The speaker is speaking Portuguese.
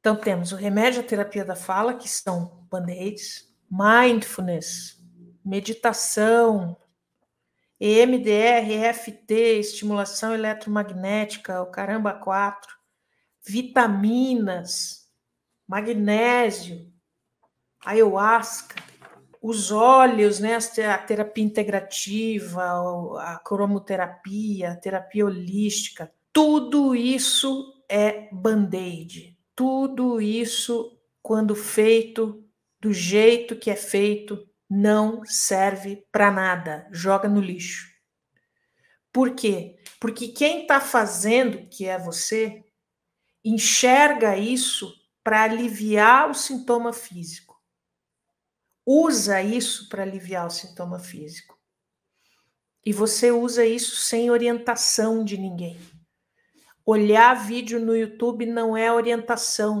Então, temos o remédio à terapia da fala, que são band-aids, mindfulness, meditação, EMDR, EFT, estimulação eletromagnética, o caramba 4, vitaminas, magnésio, ayahuasca, os óleos, né, a terapia integrativa, a cromoterapia, a terapia holística, tudo isso é band-aid tudo isso, quando feito do jeito que é feito, não serve para nada, joga no lixo. Por quê? Porque quem está fazendo, que é você, enxerga isso para aliviar o sintoma físico. Usa isso para aliviar o sintoma físico. E você usa isso sem orientação de ninguém. Olhar vídeo no YouTube não é orientação,